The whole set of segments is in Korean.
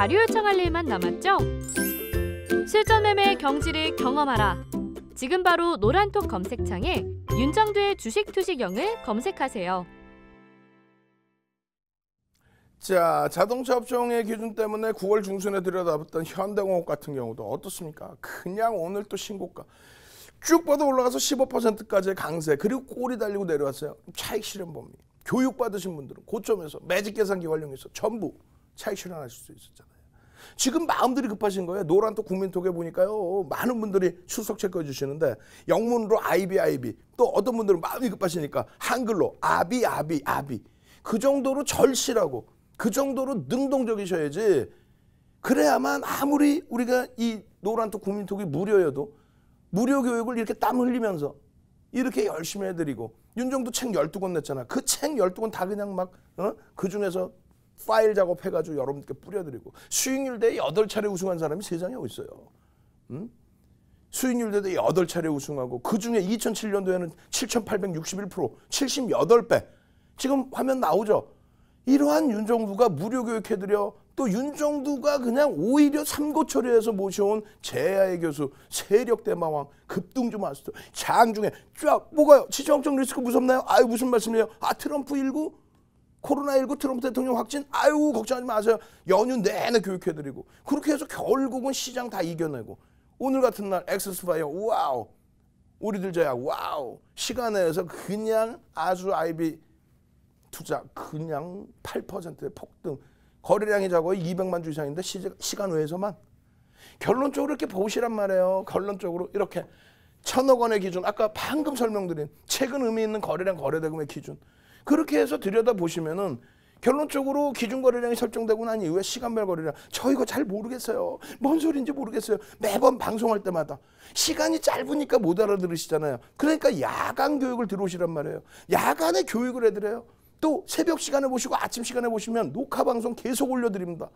자료 요청할 일만 남았죠? 실전 매매 경지를 경험하라. 지금 바로 노란톡 검색창에 윤정두의 주식 투시경을 검색하세요. 자, 자동차 업종의 기준 때문에 9월 중순에 들여다봤던 현대공업 같은 경우도 어떻습니까? 그냥 오늘 또 신고가 쭉 뻗어 올라가서 15%까지의 강세 그리고 꼬리 달리고 내려왔어요. 차익 실현 범위. 교육 받으신 분들은 고점에서 매직 계산기 활용해서 전부 차익 실현하실 수있었죠 지금 마음들이 급하신 거예요. 노란톡 국민톡에 보니까요. 많은 분들이 출석 체크해 주시는데 영문으로 아이비 아이비 또 어떤 분들은 마음이 급하시니까 한글로 아비 아비 아비 그 정도로 절실하고 그 정도로 능동적이셔야지 그래야만 아무리 우리가 이 노란톡 국민톡이 무료여도 무료 교육을 이렇게 땀 흘리면서 이렇게 열심히 해드리고 윤정도 책 열두 권 냈잖아. 그책 열두 권다 그냥 막, 어? 그 중에서 파일 작업해가지고 여러분께 뿌려드리고 수익률 대회 8차례 우승한 사람이 세상에 어디 있어요. 음? 수익률 대회 8차례 우승하고 그중에 2007년도에는 7861% 78배 지금 화면 나오죠. 이러한 윤종부가 무료 교육해드려 또 윤종두가 그냥 오히려 삼고 처리해서 모셔온 제야의 교수, 세력 대마왕, 급등주 마스터, 장중에 쫙 뭐가요? 지정적 리스크 무섭나요? 아유 무슨 말씀이에요? 아 트럼프 19? 코로나19 트럼프 대통령 확진 아유 걱정하지 마세요. 연휴 내내 교육해드리고 그렇게 해서 결국은 시장 다 이겨내고 오늘 같은 날 엑스스파이어 와우 우리들 저야 와우 시간 내에서 그냥 아주 아이비 투자 그냥 8%의 폭등 거래량이 작아 200만 주 이상인데 시간 외에서만 결론적으로 이렇게 보시란 말이에요. 결론적으로 이렇게 천억 원의 기준 아까 방금 설명드린 최근 의미 있는 거래량 거래대금의 기준 그렇게 해서 들여다보시면은 결론적으로 기준거래량이 설정되고 난 이후에 시간별 거래량 저 이거 잘 모르겠어요. 뭔 소리인지 모르겠어요. 매번 방송할 때마다 시간이 짧으니까 못 알아들으시잖아요. 그러니까 야간 교육을 들어오시란 말이에요. 야간에 교육을 해드려요. 또 새벽 시간에 보시고 아침 시간에 보시면 녹화 방송 계속 올려드립니다.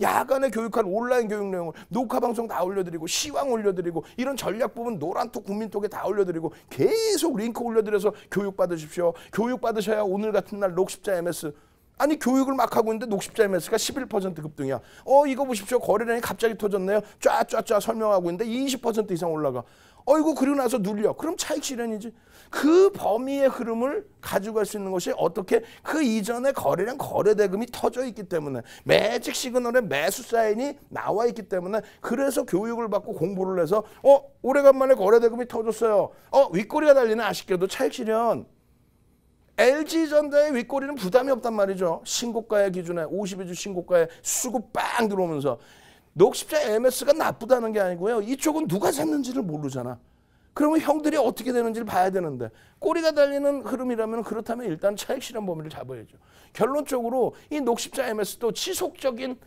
야간에 교육한 온라인 교육 내용을 녹화 방송 다 올려드리고 시황 올려드리고 이런 전략 부분 노란톡 국민톡에 다 올려드리고 계속 링크 올려드려서 교육 받으십시오. 교육 받으셔야 오늘 같은 날 녹십자 MS 아니 교육을 막 하고 있는데 녹십자 MS가 11% 급등이야. 어 이거 보십시오. 거래량이 갑자기 터졌네요. 쫙쫙쫙 설명하고 있는데 20% 이상 올라가. 어이구 그리고 나서 눌려. 그럼 차익 실현이지. 그 범위의 흐름을 가져갈 수 있는 것이 어떻게 그 이전에 거래량 거래 대금이 터져 있기 때문에 매직 시그널에 매수 사인이 나와 있기 때문에 그래서 교육을 받고 공부를 해서 어 오래간만에 거래 대금이 터졌어요. 어 윗꼬리가 달리는 아쉽게도 차익 실현 LG전자의 윗꼬리는 부담이 없단 말이죠. 신고가의 기준에 52주 신고가에 수급 빵 들어오면서 녹십자 MS가 나쁘다는 게 아니고요. 이쪽은 누가 샀는지를 모르잖아. 그러면 형들이 어떻게 되는지를 봐야 되는데 꼬리가 달리는 흐름이라면 그렇다면 일단 차익 실현 범위를 잡아야죠. 결론적으로 이 녹십자 MS도 지속적인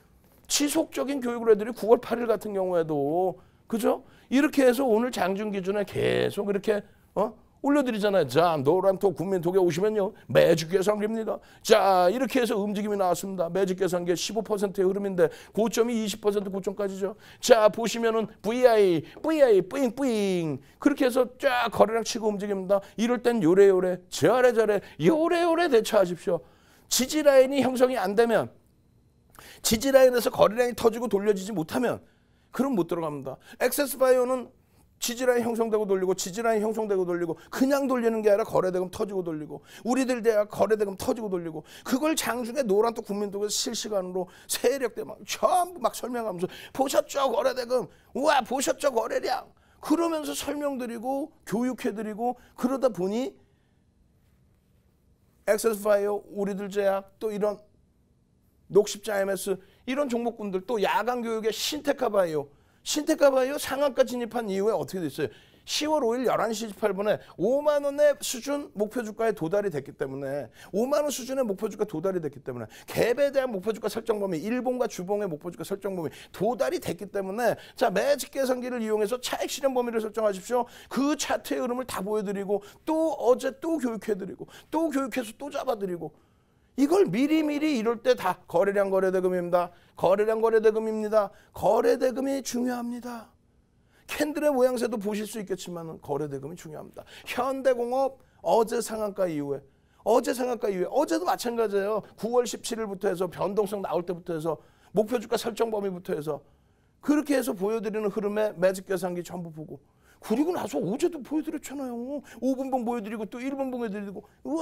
지속적인 교육을 해드리 9월 8일 같은 경우에도 그죠? 이렇게 해서 오늘 장중 기준에 계속 이렇게 어? 올려드리잖아요. 자, 노란토 국민톡에 오시면요. 매주 계산기입니다. 자, 이렇게 해서 움직임이 나왔습니다. 매주 계산게 15%의 흐름인데 고점이 20% 고점까지죠. 자, 보시면은 VI, VI, 뿌잉, 뿌잉. 그렇게 해서 쫙 거래량 치고 움직입니다. 이럴 땐 요래요래, 저래저래, 요래요래 대처하십시오. 지지라인이 형성이 안 되면 지지라인에서 거래량이 터지고 돌려지지 못하면 그럼 못 들어갑니다. 액세스바이오는 지질라이 형성되고 돌리고 지질라이 형성되고 돌리고 그냥 돌리는 게 아니라 거래대금 터지고 돌리고 우리들 대학 거래대금 터지고 돌리고 그걸 장중에 노란또 국민들에 실시간으로 세력대 막 전부 막 설명하면서 보셨죠 거래대금 우와 보셨죠 거래량 그러면서 설명드리고 교육해드리고 그러다 보니 엑세스 파이어 우리들 제약 또 이런 녹십자 MS 이런 종목군들 또 야간 교육의 신테카 바이오 신태가바이오 상한가 진입한 이후에 어떻게 됐어요? 10월 5일 11시 18분에 5만 원의 수준 목표 주가에 도달이 됐기 때문에 5만 원 수준의 목표 주가 도달이 됐기 때문에 갭에 대한 목표 주가 설정 범위, 일본과 주봉의 목표 주가 설정 범위 도달이 됐기 때문에 자, 매직 계산기를 이용해서 차익 실현 범위를 설정하십시오. 그 차트의 흐름을 다 보여드리고 또 어제 또 교육해드리고 또 교육해서 또 잡아드리고 이걸 미리미리 이럴때 다 거래량 거래대금입니다. 거래량 거래대금입니다. 거래대금이 중요합니다. 캔들의 모양새도 보실 수 있겠지만 거래대금이 중요합니다. 현대공업 어제 상한가 이후에 어제 상한가 이후에 어제도 마찬가지예요. 9월 17일부터 해서 변동성 나올 때부터 해서 목표 주가 설정 범위부터 해서 그렇게 해서 보여드리는 흐름에 매직 계산기 전부 보고 그리고 나서 어제도 보여드렸잖아요. 5분봉 보여드리고 또 1분봉 보드리고우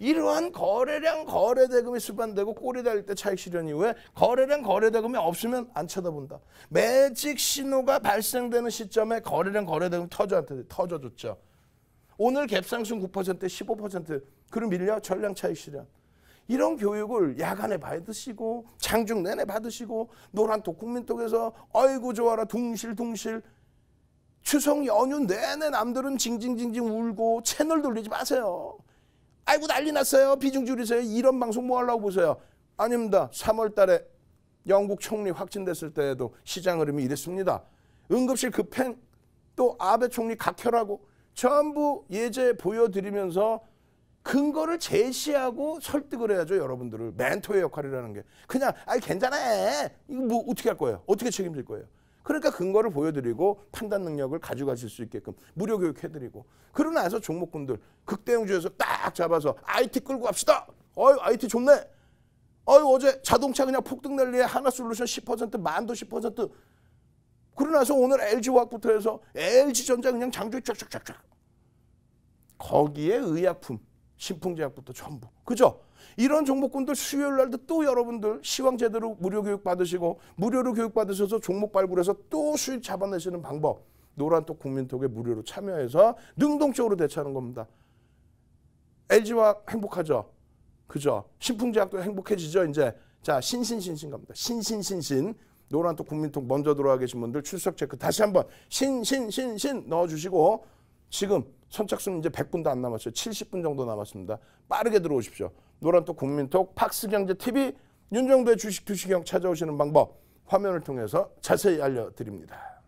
이러한 거래량 거래 대금이 수반되고 꼬리 달릴 때 차익 실현 이후에 거래량 거래 대금이 없으면 안 쳐다본다. 매직 신호가 발생되는 시점에 거래량 거래 대금 터져 터져줬죠. 오늘 갭상승 9% 15% 그럼 밀려 전량 차익 실현. 이런 교육을 야간에 받으시고 장중 내내 받으시고 노란톡 국민톡에서 아이고 좋아라 둥실둥실 추석 연휴 내내 남들은 징징징징 울고 채널 돌리지 마세요. 아이고 난리 났어요. 비중 줄이세요. 이런 방송 뭐 하려고 보세요. 아닙니다. 3월 달에 영국 총리 확진됐을 때에도 시장 흐름이 이랬습니다. 응급실 급행 그 또 아베 총리 각혈하고 전부 예제 보여드리면서 근거를 제시하고 설득을 해야죠 여러분들을 멘토의 역할이라는 게 그냥 아 괜찮아 이거 뭐 어떻게 할 거예요 어떻게 책임질 거예요 그러니까 근거를 보여드리고 판단 능력을 가져가실 수 있게끔 무료 교육해드리고 그러나서 고 종목군들 극대형주에서 딱 잡아서 IT 끌고 갑시다. 어이 IT 좋네. 어유 어제 자동차 그냥 폭등 난리에 하나솔루션 10% 만도 10% 그러나서 고 오늘 LG화학부터 해서 LG전자 그냥 장주 쫙쫙쫙쫙 거기에 의약품 신풍제약부터 전부. 그죠? 이런 종목군들 수요일 날도 또 여러분들 시황 제대로 무료 교육 받으시고 무료로 교육 받으셔서 종목 발굴해서 또 수익 잡아내시는 방법. 노란톡 국민톡에 무료로 참여해서 능동적으로 대처하는 겁니다. LG와 행복하죠. 그죠? 신풍제약도 행복해지죠. 이제 자 신신신신 갑니다. 신신신신 노란톡 국민톡 먼저 들어와 계신 분들 출석 체크 다시 한번 신신신신 넣어주시고 지금 선착순 이제 100분도 안 남았어요. 70분 정도 남았습니다. 빠르게 들어오십시오. 노란톡 국민톡 팍스경제TV 윤정도 주식 투시경 찾아오시는 방법 화면을 통해서 자세히 알려드립니다.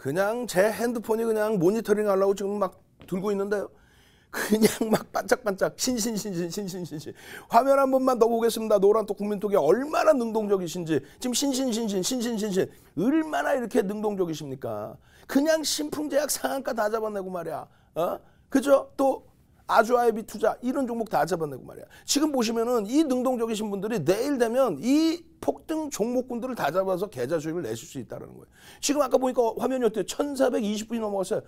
그냥 제 핸드폰이 그냥 모니터링 하려고 지금 막 들고 있는데요. 그냥 막 반짝반짝 신신신신신신신신 화면 한 번만 더 보겠습니다. 노란톡 국민톡이 얼마나 능동적이신지 지금 신신신신 신신신신 얼마나 이렇게 능동적이십니까? 그냥 신풍제약 상한가 다 잡아내고 말이야. 어? 그죠? 또 아주아이비 투자 이런 종목 다 잡아내고 말이야. 지금 보시면은 이 능동적이신 분들이 내일 되면 이 폭등 종목군들을 다 잡아서 계좌 수익을 내실 수 있다는 거예요. 지금 아까 보니까 화면이 어때요? 1420분이 넘어갔어요.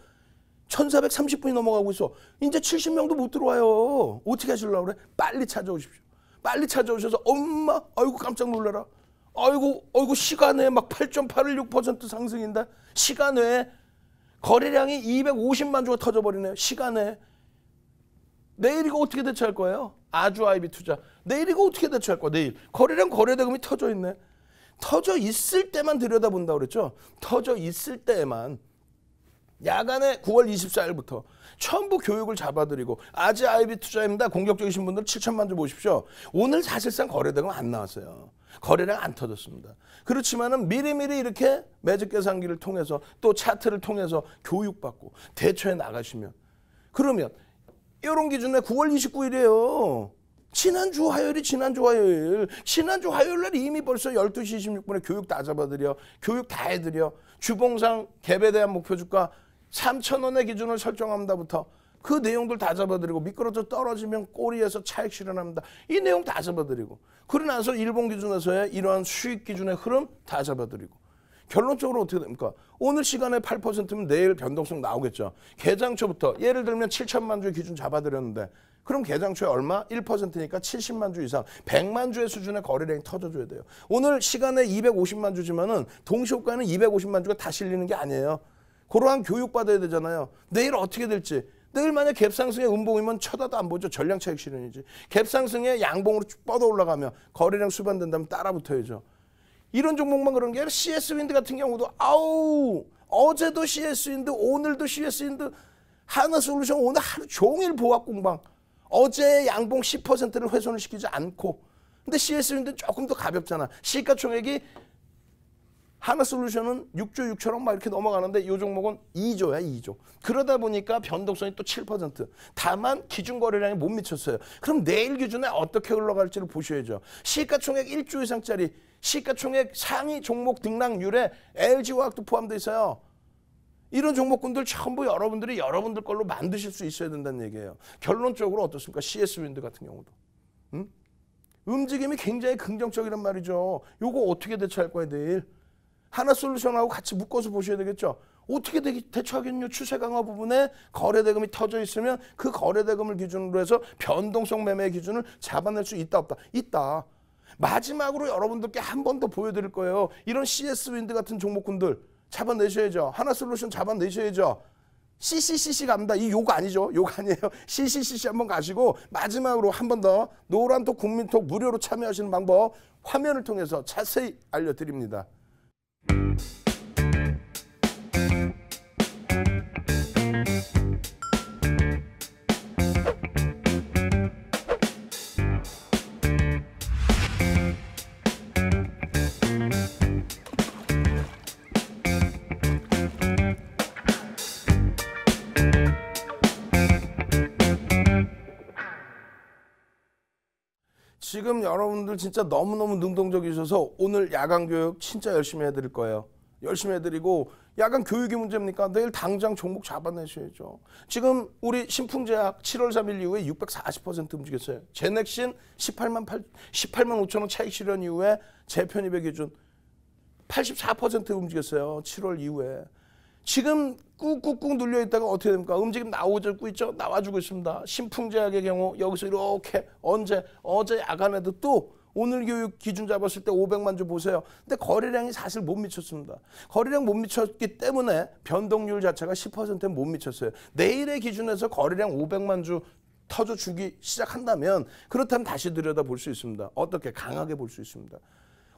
1430분이 넘어가고 있어. 이제 70명도 못 들어와요. 어떻게 하실려고 그래? 빨리 찾아오십시오. 빨리 찾아오셔서 엄마 아이고 깜짝 놀라라 아이고 아이고 시간 에막 8.816% 상승인데 시간 외에 거래량이 250만 주가 터져버리네요. 시간 에 내일 이거 어떻게 대처할 거예요? 아주 아이비 투자. 내일 이거 어떻게 대처할 거야? 내일. 거래량 거래대금이 터져 있네. 터져 있을 때만 들여다본다 그랬죠? 터져 있을 때만. 에 야간에 9월 24일부터 전부 교육을 잡아드리고 아재 아이비 투자입니다. 공격적이신 분들 7천만 주 보십시오. 오늘 사실상 거래대금 안 나왔어요. 거래량 안 터졌습니다. 그렇지만은 미리미리 이렇게 매직 계산기를 통해서 또 차트를 통해서 교육받고 대처해 나가시면 그러면 이런 기준에 9월 29일이에요. 지난주 화요일이 지난주 화요일. 지난주 화요일 날 이미 벌써 12시 26분에 교육 다 잡아드려. 교육 다 해드려. 주봉상 갭에 대한 목표 주가 3천원의 기준을 설정합니다부터 그 내용들 다 잡아드리고 미끄러져 떨어지면 꼬리에서 차익 실현합니다. 이 내용 다 잡아드리고 그러나서 일본 기준에서의 이러한 수익 기준의 흐름 다 잡아드리고 결론적으로 어떻게 됩니까? 오늘 시간에 8%면 내일 변동성 나오겠죠. 개장초부터 예를 들면 7천만 주 기준 잡아드렸는데 그럼 개장초에 얼마? 1%니까 70만 주 이상 100만 주의 수준의 거래량이 터져줘야 돼요. 오늘 시간에 250만 주지만은 동시효과는 250만 주가 다 실리는 게 아니에요. 그러한 교육받아야 되잖아요. 내일 어떻게 될지. 내일 만약 갭상승의 음봉이면 쳐다도 안 보죠. 전량 차익 실현이지. 갭상승의 양봉으로 쭉 뻗어 올라가면 거래량 수반된다면 따라 붙어야죠. 이런 종목만 그런 게 아니라 CS 윈드 같은 경우도 아우 어제도 CS 윈드 오늘도 CS 윈드 하나솔루션 오늘 하루 종일 보합 공방 어제 양봉 10%를 훼손을 시키지 않고 근데 CS 윈드 조금 더 가볍잖아 시가총액이 하나솔루션은 6조 6천억 막 이렇게 넘어가는데 이 종목은 2조야 2조. 그러다 보니까 변동성이 또 7%. 다만 기준거래량이 못 미쳤어요. 그럼 내일 기준에 어떻게 흘러갈지를 보셔야죠. 시가총액 1조 이상짜리 시가총액 상위 종목 등락률에 LG화학도 포함되어 있어요. 이런 종목군들 전부 여러분들이 여러분들 걸로 만드실 수 있어야 된다는 얘기예요. 결론적으로 어떻습니까? CS 윈드 같은 경우도. 음? 움직임이 굉장히 긍정적이란 말이죠. 이거 어떻게 대처할 거야 내일? 하나 솔루션하고 같이 묶어서 보셔야 되겠죠. 어떻게 대처하겠냐 추세 강화 부분에 거래대금이 터져 있으면 그 거래대금을 기준으로 해서 변동성 매매 기준을 잡아낼 수 있다 없다 있다 마지막으로 여러분들께 한 번 더 보여드릴 거예요. 이런 CS 윈드 같은 종목군들 잡아내셔야죠. 하나 솔루션 잡아내셔야죠. CCCC 갑니다. 이 욕 아니죠. 욕 아니에요. CCCC 한번 가시고 마지막으로 한 번 더 노란톡 국민톡 무료로 참여하시는 방법 화면을 통해서 자세히 알려드립니다. 지금 여러분들 진짜 너무너무 능동적이셔서 오늘 야간 교육 진짜 열심히 해드릴 거예요. 열심히 해드리고 야간 교육이 문제입니까? 내일 당장 종목 잡아내셔야죠. 지금 우리 신풍제약 7월 3일 이후에 640% 움직였어요. 제넥신 18만 8, 18만 5천 원 차익 실현 이후에 재편입의 기준 84% 움직였어요. 7월 이후에. 지금 꾹꾹꾹 눌려 있다가 어떻게 됩니까? 움직임 나오고 있죠? 나와주고 있습니다. 신풍제약의 경우 여기서 이렇게 언제 어제 야간에도 또 오늘 교육 기준 잡았을 때 500만 주 보세요. 근데 거래량이 사실 못 미쳤습니다. 거래량 못 미쳤기 때문에 변동률 자체가 10%에 못 미쳤어요. 내일의 기준에서 거래량 500만 주 터져 주기 시작한다면 그렇다면 다시 들여다볼 수 있습니다. 어떻게 강하게 볼 수 있습니다.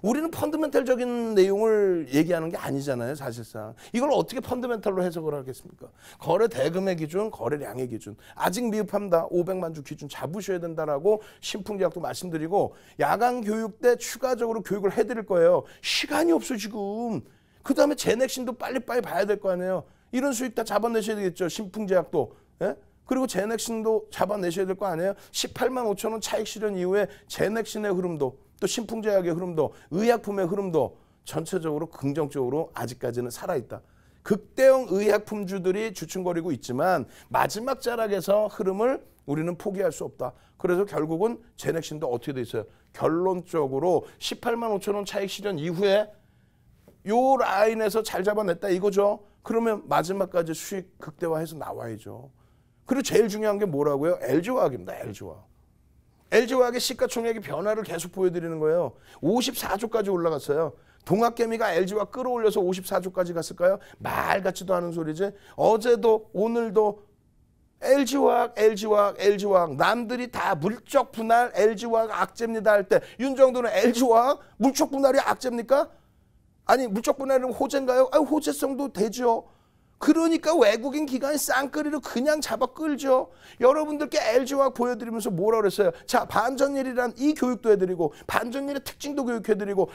우리는 펀드멘탈적인 내용을 얘기하는 게 아니잖아요, 사실상. 이걸 어떻게 펀드멘탈로 해석을 하겠습니까? 거래 대금의 기준, 거래량의 기준. 아직 미흡합니다. 500만 주 기준 잡으셔야 된다라고 신풍계약도 말씀드리고 야간 교육 때 추가적으로 교육을 해드릴 거예요. 시간이 없어 지금. 그 다음에 제넥신도 빨리빨리 봐야 될 거 아니에요. 이런 수익 다 잡아내셔야 되겠죠. 신풍제약도. 예? 그리고 제넥신도 잡아내셔야 될 거 아니에요. 18만 5천 원 차익 실현 이후에 제넥신의 흐름도 또 신풍제약의 흐름도 의약품의 흐름도 전체적으로 긍정적으로 아직까지는 살아있다. 극대형 의약품주들이 주춤거리고 있지만 마지막 자락에서 흐름을 우리는 포기할 수 없다. 그래서 결국은 제넥신도 어떻게 돼 있어요? 결론적으로 18만 5천 원 차익 실현 이후에 요 라인에서 잘 잡아냈다 이거죠. 그러면 마지막까지 수익 극대화해서 나와야죠. 그리고 제일 중요한 게 뭐라고요? LG화학입니다. LG화학. LG화학의 시가총액이 변화를 계속 보여드리는 거예요. 54조까지 올라갔어요. 동학개미가 LG와 끌어올려서 54조까지 갔을까요? 말 같지도 않은 소리지. 어제도 오늘도 LG화학, LG화학, LG화학 남들이 다 물적 분할 LG화학 악재입니다 할 때 윤정도는 LG화학 물적 분할이 악재입니까? 아니 물적 분할은 호재인가요? 아 호재성도 되죠. 그러니까 외국인 기관이 쌍끌이로 그냥 잡아 끌죠. 여러분들께 LG화학 보여드리면서 뭐라 그랬어요? 자, 반전일이란이 교육도 해드리고 반전일의 특징도 교육해드리고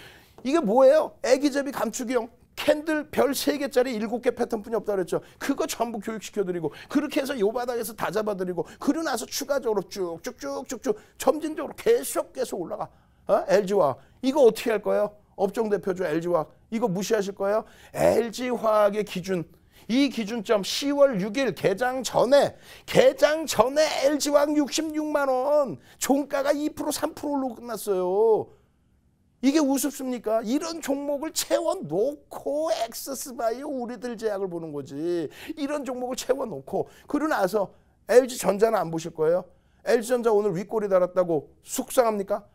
이게 뭐예요? 애기제비 감축이형 캔들 별 세개짜리 일곱 개 패턴뿐이 없다 그랬죠. 그거 전부 교육시켜드리고 그렇게 해서 요 바닥에서 다 잡아드리고 그러 고 나서 추가적으로 쭉쭉쭉쭉쭉 점진적으로 계속 계속 올라가. 어? l g 와 이거 어떻게 할 거예요? 업종 대표죠 l g 와 이거 무시하실 거예요? LG화학의 기준 이 기준점 10월 6일 개장 전에 개장 전에 LG왕 66만 원 종가가 2% 3% 올로 끝났어요. 이게 우습습니까? 이런 종목을 채워놓고 엑스스바이오 우리들 제약을 보는 거지. 이런 종목을 채워놓고 그러고 나서 LG전자는 안 보실 거예요? LG전자 오늘 윗골이 달았다고 속상합니까?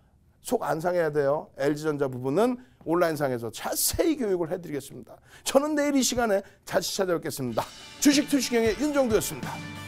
속 안 상해야 돼요. LG전자 부분은 온라인상에서 자세히 교육을 해드리겠습니다. 저는 내일 이 시간에 다시 찾아뵙겠습니다. 주식 투시경의 윤정두였습니다.